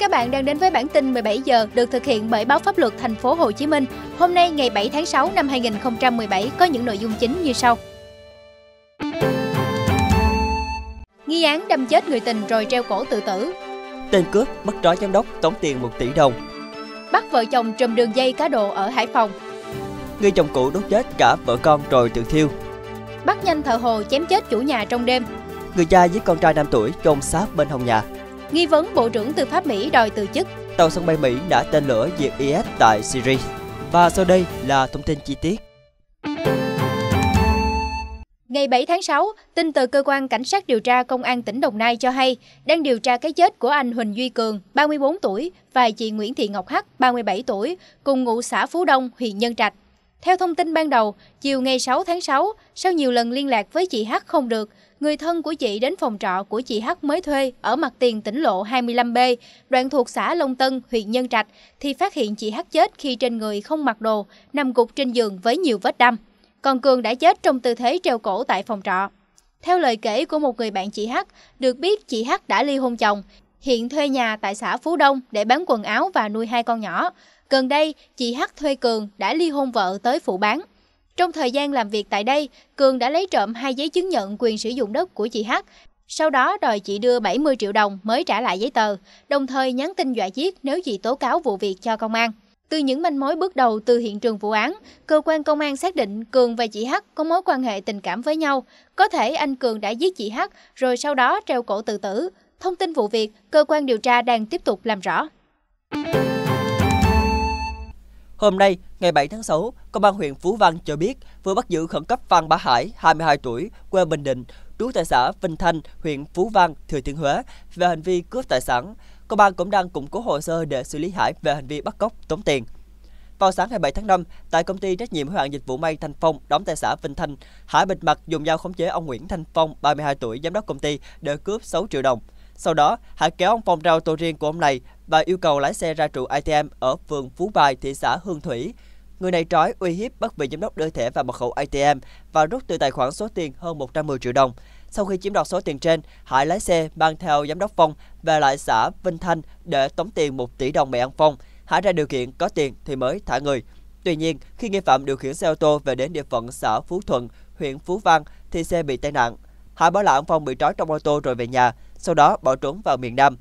Các bạn đang đến với bản tin 17 giờ được thực hiện bởi Báo Pháp luật Thành phố Hồ Chí Minh. Hôm nay ngày 7 tháng 6 năm 2017 có những nội dung chính như sau. Nghi án đâm chết người tình rồi treo cổ tự tử. Tên cướp bắt trói giám đốc tống tiền 1 tỷ đồng. Bắt vợ chồng trùm đường dây cá độ ở Hải Phòng. Người chồng cũ đốt chết cả vợ con rồi tự thiêu. Bắt nhanh thợ hồ chém chết chủ nhà trong đêm. Người cha giết con trai 5 tuổi trong xác bên hồng nhà nghi vấn Bộ trưởng Tư pháp Mỹ đòi từ chức. Tàu sân bay Mỹ đã tên lửa diệt IS tại Syria. Và sau đây là thông tin chi tiết. Ngày 7 tháng 6, tin từ cơ quan cảnh sát điều tra công an tỉnh Đồng Nai cho hay đang điều tra cái chết của anh Huỳnh Duy Cường, 34 tuổi và chị Nguyễn Thị Ngọc Hắc, 37 tuổi, cùng ngụ xã Phú Đông, huyện Nhân Trạch. Theo thông tin ban đầu, chiều ngày 6 tháng 6, sau nhiều lần liên lạc với chị H không được, người thân của chị đến phòng trọ của chị H mới thuê ở mặt tiền tỉnh lộ 25B, đoạn thuộc xã Long Tân, huyện Nhân Trạch, thì phát hiện chị H chết khi trên người không mặc đồ, nằm gục trên giường với nhiều vết đâm. Còn Cường đã chết trong tư thế treo cổ tại phòng trọ. Theo lời kể của một người bạn chị H, được biết chị H đã ly hôn chồng, Hiện thuê nhà tại xã Phú Đông để bán quần áo và nuôi hai con nhỏ. Gần đây, chị H thuê Cường đã ly hôn vợ tới phụ bán. Trong thời gian làm việc tại đây, Cường đã lấy trộm hai giấy chứng nhận quyền sử dụng đất của chị H. Sau đó đòi chị đưa 70 triệu đồng mới trả lại giấy tờ, đồng thời nhắn tin dọa giết nếu chị tố cáo vụ việc cho công an. Từ những manh mối bước đầu từ hiện trường vụ án, cơ quan công an xác định Cường và chị H có mối quan hệ tình cảm với nhau. Có thể anh Cường đã giết chị H rồi sau đó treo cổ tự tử. Thông tin vụ việc, cơ quan điều tra đang tiếp tục làm rõ. Hôm nay, ngày 7 tháng 6, Công an huyện Phú Văn cho biết vừa bắt giữ khẩn cấp Phan Bá Hải, 22 tuổi, quê Bình Định, trú tại xã Vinh Thanh, huyện Phú Văn, Thừa Thiên Huế về hành vi cướp tài sản. Công an cũng đang củng cố hồ sơ để xử lý Hải về hành vi bắt cóc, tống tiền. Vào sáng ngày 7 tháng 5, tại công ty trách nhiệm hữu hạn dịch vụ may Thanh Phong đóng tại xã Vinh Thanh, Hải bịt mặt dùng dao khống chế ông Nguyễn Thanh Phong, 32 tuổi, giám đốc công ty để cướp 6 triệu đồng. Sau đó, Hải kéo ông Phong rau tổ riêng của ông này và yêu cầu lái xe ra trụ ATM ở phường Phú Bài, thị xã Hương Thủy. Người này trói, uy hiếp bắt vị giám đốc đưa thẻ và mật khẩu ATM và rút từ tài khoản số tiền hơn 110 triệu đồng. Sau khi chiếm đoạt số tiền trên, Hải lái xe mang theo giám đốc Phong về lại xã Vinh Thanh để tống tiền 1 tỷ đồng mẹ ăn Phong. Hải ra điều kiện có tiền thì mới thả người. Tuy nhiên, khi nghi phạm điều khiển xe ô tô về đến địa phận xã Phú Thuận, huyện Phú Vang thì xe bị tai nạn. Hải bảo là ông Phong bị trói trong ô tô rồi về nhà, sau đó bỏ trốn vào miền Nam.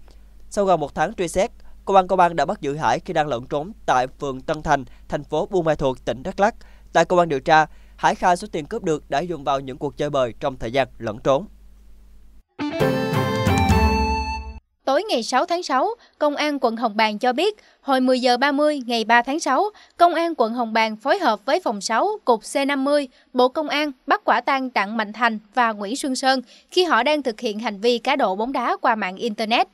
Sau gần một tháng truy xét, công an công an đã bắt giữ Hải khi đang lẫn trốn tại phường Tân Thành, thành phố Buôn Ma Thuột, tỉnh Đắk Lắk. Tại công an điều tra, Hải khai số tiền cướp được đã dùng vào những cuộc chơi bời trong thời gian lẫn trốn. Tối ngày 6 tháng 6, Công an quận Hồng Bàng cho biết, hồi 10 giờ 30 ngày 3 tháng 6, Công an quận Hồng Bàng phối hợp với phòng 6, cục C50, Bộ Công an bắt quả tang Đặng Mạnh Thành và Nguyễn Xuân Sơn khi họ đang thực hiện hành vi cá độ bóng đá qua mạng Internet.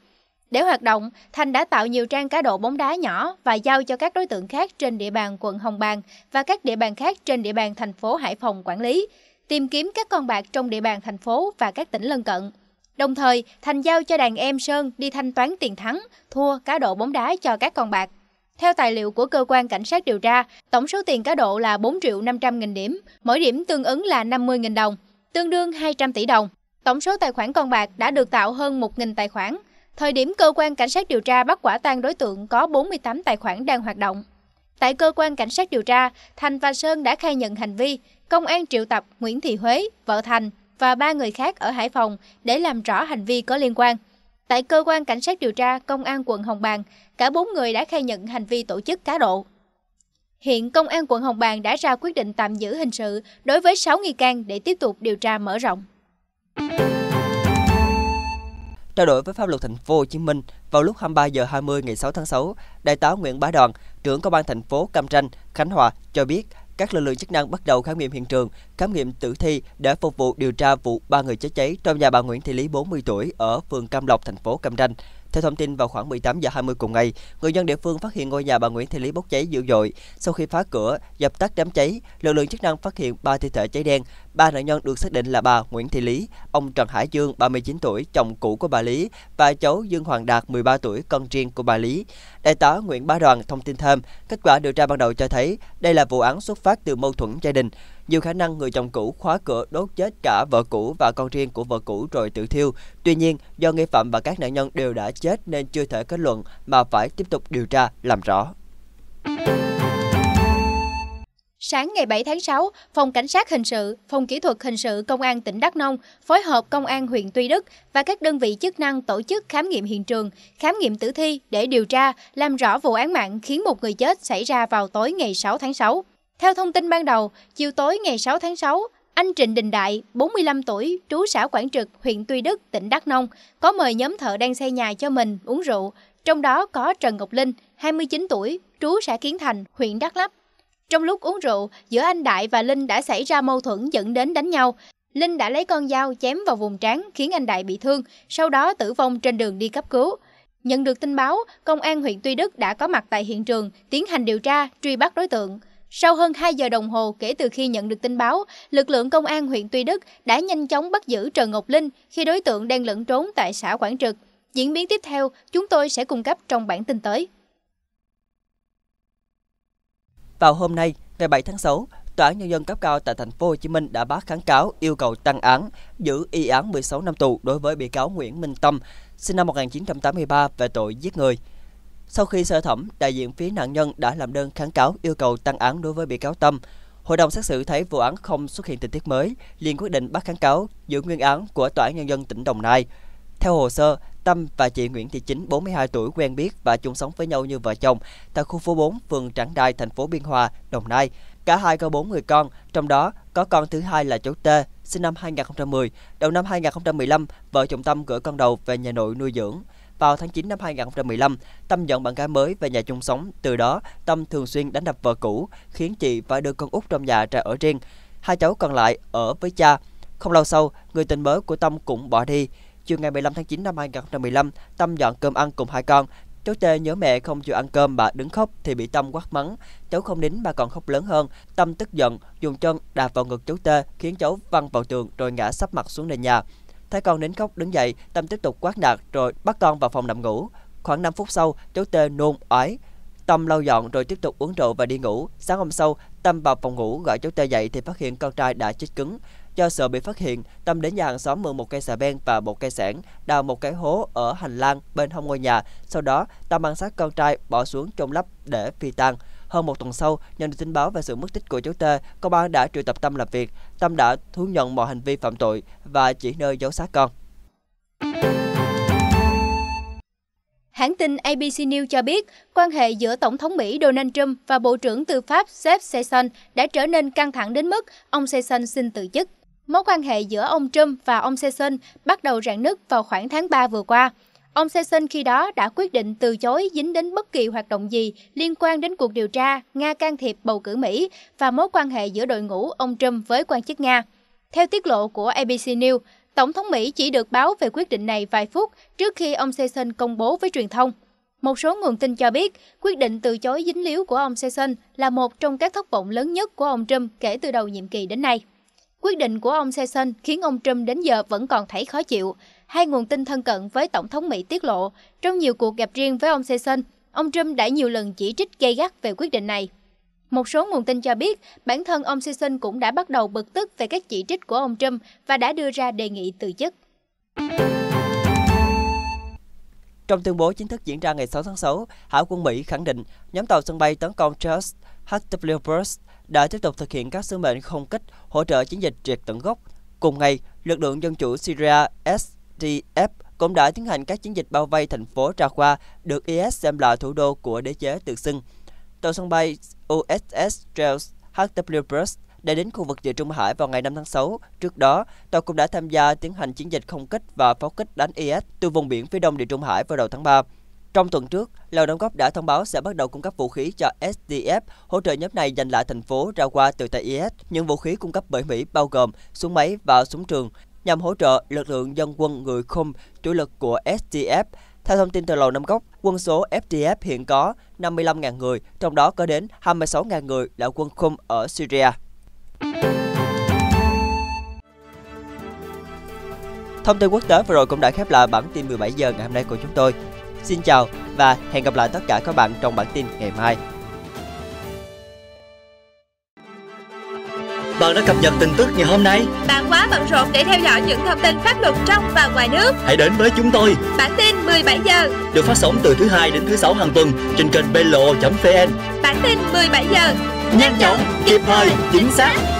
Để hoạt động, Thành đã tạo nhiều trang cá độ bóng đá nhỏ và giao cho các đối tượng khác trên địa bàn quận Hồng Bàng và các địa bàn khác trên địa bàn thành phố Hải Phòng quản lý, tìm kiếm các con bạc trong địa bàn thành phố và các tỉnh lân cận. Đồng thời, Thành giao cho đàn em Sơn đi thanh toán tiền thắng, thua cá độ bóng đá cho các con bạc. Theo tài liệu của cơ quan cảnh sát điều tra, tổng số tiền cá độ là 4 triệu 500 nghìn điểm, mỗi điểm tương ứng là 50 nghìn đồng, tương đương 200 tỷ đồng. Tổng số tài khoản con bạc đã được tạo hơn 1.000 tài khoản. Thời điểm cơ quan cảnh sát điều tra bắt quả tang đối tượng có 48 tài khoản đang hoạt động. Tại cơ quan cảnh sát điều tra, Thành và Sơn đã khai nhận hành vi. Công an triệu tập Nguyễn Thị Huế, vợ Thành, và ba người khác ở Hải Phòng để làm rõ hành vi có liên quan. Tại cơ quan cảnh sát điều tra Công an quận Hồng Bàng, cả bốn người đã khai nhận hành vi tổ chức cá độ. Hiện Công an quận Hồng Bàng đã ra quyết định tạm giữ hình sự đối với 6 nghi can để tiếp tục điều tra mở rộng. Trao đổi với pháp luật thành phố Hồ Chí Minh, vào lúc 23 giờ 20 ngày 6 tháng 6, Đại tá Nguyễn Bá Đoàn, trưởng Công an thành phố Cam Ranh, Khánh Hòa cho biết các lực lượng chức năng bắt đầu khám nghiệm hiện trường, khám nghiệm tử thi để phục vụ điều tra vụ ba người chết cháy trong nhà bà Nguyễn Thị Lý 40 tuổi ở phường Cam Lộc, thành phố Cam Ranh. Theo thông tin vào khoảng 18 giờ 20 cùng ngày, người dân địa phương phát hiện ngôi nhà bà Nguyễn Thị Lý bốc cháy dữ dội. Sau khi phá cửa, dập tắt đám cháy, lực lượng chức năng phát hiện ba thi thể cháy đen. Ba nạn nhân được xác định là bà Nguyễn Thị Lý, ông Trần Hải Dương 39 tuổi, chồng cũ của bà Lý và cháu Dương Hoàng Đạt 13 tuổi, con riêng của bà Lý. Đại tá Nguyễn Bá Đoàn thông tin thêm, kết quả điều tra ban đầu cho thấy đây là vụ án xuất phát từ mâu thuẫn gia đình. Nhiều khả năng người chồng cũ khóa cửa đốt chết cả vợ cũ và con riêng của vợ cũ rồi tự thiêu. Tuy nhiên, do nghi phạm và các nạn nhân đều đã chết nên chưa thể kết luận mà phải tiếp tục điều tra làm rõ. Sáng ngày 7 tháng 6, Phòng Cảnh sát Hình sự, Phòng Kỹ thuật Hình sự Công an tỉnh Đắk Nông phối hợp Công an huyện Tuy Đức và các đơn vị chức năng tổ chức khám nghiệm hiện trường, khám nghiệm tử thi để điều tra, làm rõ vụ án mạng khiến một người chết xảy ra vào tối ngày 6 tháng 6. Theo thông tin ban đầu, chiều tối ngày 6 tháng 6, anh Trịnh Đình Đại, 45 tuổi, trú xã Quảng Trực, huyện Tuy Đức, tỉnh Đắk Nông, có mời nhóm thợ đang xây nhà cho mình uống rượu, trong đó có Trần Ngọc Linh, 29 tuổi, trú xã Kiến Thành, huyện Đắk Lắp. Trong lúc uống rượu, giữa anh Đại và Linh đã xảy ra mâu thuẫn dẫn đến đánh nhau. Linh đã lấy con dao chém vào vùng trán khiến anh Đại bị thương, sau đó tử vong trên đường đi cấp cứu. Nhận được tin báo, công an huyện Tuy Đức đã có mặt tại hiện trường, tiến hành điều tra, truy bắt đối tượng. Sau hơn 2 giờ đồng hồ kể từ khi nhận được tin báo, lực lượng công an huyện Tuy Đức đã nhanh chóng bắt giữ Trần Ngọc Linh khi đối tượng đang lẫn trốn tại xã Quảng Trực. Diễn biến tiếp theo chúng tôi sẽ cung cấp trong bản tin tới. Vào hôm nay, ngày 7 tháng 6, Tòa án nhân dân cấp cao tại thành phố Hồ Chí Minh đã bác kháng cáo yêu cầu tăng án, giữ y án 16 năm tù đối với bị cáo Nguyễn Minh Tâm, sinh năm 1983 về tội giết người. Sau khi sơ thẩm, đại diện phía nạn nhân đã làm đơn kháng cáo yêu cầu tăng án đối với bị cáo Tâm. Hội đồng xét xử thấy vụ án không xuất hiện tình tiết mới, liền quyết định bác kháng cáo giữ nguyên án của Tòa án Nhân dân tỉnh Đồng Nai. Theo hồ sơ, Tâm và chị Nguyễn Thị Chính, 42 tuổi, quen biết và chung sống với nhau như vợ chồng tại khu phố 4, phường Trảng Đài, thành phố Biên Hòa, Đồng Nai. Cả hai có bốn người con, trong đó có con thứ hai là cháu T, sinh năm 2010. Đầu năm 2015, vợ chồng Tâm gửi con đầu về nhà nội nuôi dưỡng. Vào tháng 9 năm 2015, Tâm nhận bạn gái mới về nhà chung sống. Từ đó, Tâm thường xuyên đánh đập vợ cũ, khiến chị phải đưa con út trong nhà ra ở riêng. Hai cháu còn lại ở với cha. Không lâu sau, người tình mới của Tâm cũng bỏ đi. Chiều ngày 15 tháng 9 năm 2015, Tâm dọn cơm ăn cùng hai con. Cháu Tê nhớ mẹ không chịu ăn cơm mà đứng khóc thì bị Tâm quát mắng. Cháu không nín mà còn khóc lớn hơn. Tâm tức giận, dùng chân đạp vào ngực cháu Tê khiến cháu văng vào tường rồi ngã sắp mặt xuống nền nhà. Thấy con nín khóc đứng dậy, Tâm tiếp tục quát nạt rồi bắt con vào phòng nằm ngủ. Khoảng 5 phút sau, cháu tê nôn ói. Tâm lau dọn rồi tiếp tục uống rượu và đi ngủ. Sáng hôm sau, Tâm vào phòng ngủ gọi cháu tê dậy thì phát hiện con trai đã chết cứng. Do sợ bị phát hiện, Tâm đến nhà hàng xóm mượn một cây xà beng và một cây sẻng, đào một cái hố ở hành lang bên hông ngôi nhà. Sau đó, Tâm mang xác con trai bỏ xuống trong lấp để phi tang. Hơn một tuần sau, nhận được tin báo về sự mất tích của cháu T, công an đã triệu tập Tâm làm việc. Tâm đã thú nhận mọi hành vi phạm tội và chỉ nơi giấu xác con. Hãng tin ABC News cho biết, quan hệ giữa Tổng thống Mỹ Donald Trump và Bộ trưởng Tư pháp Jeff Sessions đã trở nên căng thẳng đến mức ông Sessions xin từ chức. Mối quan hệ giữa ông Trump và ông Sessions bắt đầu rạn nứt vào khoảng tháng 3 vừa qua Ông Sessions khi đó đã quyết định từ chối dính đến bất kỳ hoạt động gì liên quan đến cuộc điều tra Nga can thiệp bầu cử Mỹ và mối quan hệ giữa đội ngũ ông Trump với quan chức Nga. Theo tiết lộ của ABC News, Tổng thống Mỹ chỉ được báo về quyết định này vài phút trước khi ông Sessions công bố với truyền thông. Một số nguồn tin cho biết, quyết định từ chối dính líu của ông Sessions là một trong các thất vọng lớn nhất của ông Trump kể từ đầu nhiệm kỳ đến nay. Quyết định của ông Sessions khiến ông Trump đến giờ vẫn còn thấy khó chịu hai nguồn tin thân cận với Tổng thống Mỹ tiết lộ, trong nhiều cuộc gặp riêng với ông Sessions, ông Trump đã nhiều lần chỉ trích gây gắt về quyết định này. Một số nguồn tin cho biết, bản thân ông Sessions cũng đã bắt đầu bực tức về các chỉ trích của ông Trump và đã đưa ra đề nghị từ chức. Trong tuyên bố chính thức diễn ra ngày 6 tháng 6, Hải quân Mỹ khẳng định nhóm tàu sân bay tấn công Charles HW Burst đã tiếp tục thực hiện các sứ mệnh không kích hỗ trợ chiến dịch triệt tận gốc. Cùng ngày, lực lượng dân chủ Syria s SDF cũng đã tiến hành các chiến dịch bao vây thành phố Raqqa, được IS xem là thủ đô của đế chế tự xưng. Tàu sân bay USS Charles HW Bruce đã đến khu vực Địa Trung Hải vào ngày 5 tháng 6. Trước đó, tàu cũng đã tham gia tiến hành chiến dịch không kích và pháo kích đánh IS từ vùng biển phía đông Địa Trung Hải vào đầu tháng 3. Trong tuần trước, Lầu Đóng Góc đã thông báo sẽ bắt đầu cung cấp vũ khí cho SDF, hỗ trợ nhóm này giành lại thành phố Raqqa từ tay IS. Những vũ khí cung cấp bởi Mỹ bao gồm súng máy và súng trường nhằm hỗ trợ lực lượng dân quân người khung chủ lực của SDF. Theo thông tin từ Lầu Năm Góc, quân số FDF hiện có 55.000 người, trong đó có đến 26.000 người là quân khung ở Syria. Thông tin quốc tế vừa rồi cũng đã khép lại bản tin 17 giờ ngày hôm nay của chúng tôi. Xin chào và hẹn gặp lại tất cả các bạn trong bản tin ngày mai. Bạn đã cập nhật tin tức ngày hôm nay. Bạn quá bận rộn để theo dõi những thông tin pháp luật trong và ngoài nước. Hãy đến với chúng tôi. Bản tin 17 giờ được phát sóng từ thứ hai đến thứ sáu hàng tuần trên kênh belo vn Bản tin 17 giờ nhanh chóng, kịp thời, chính xác.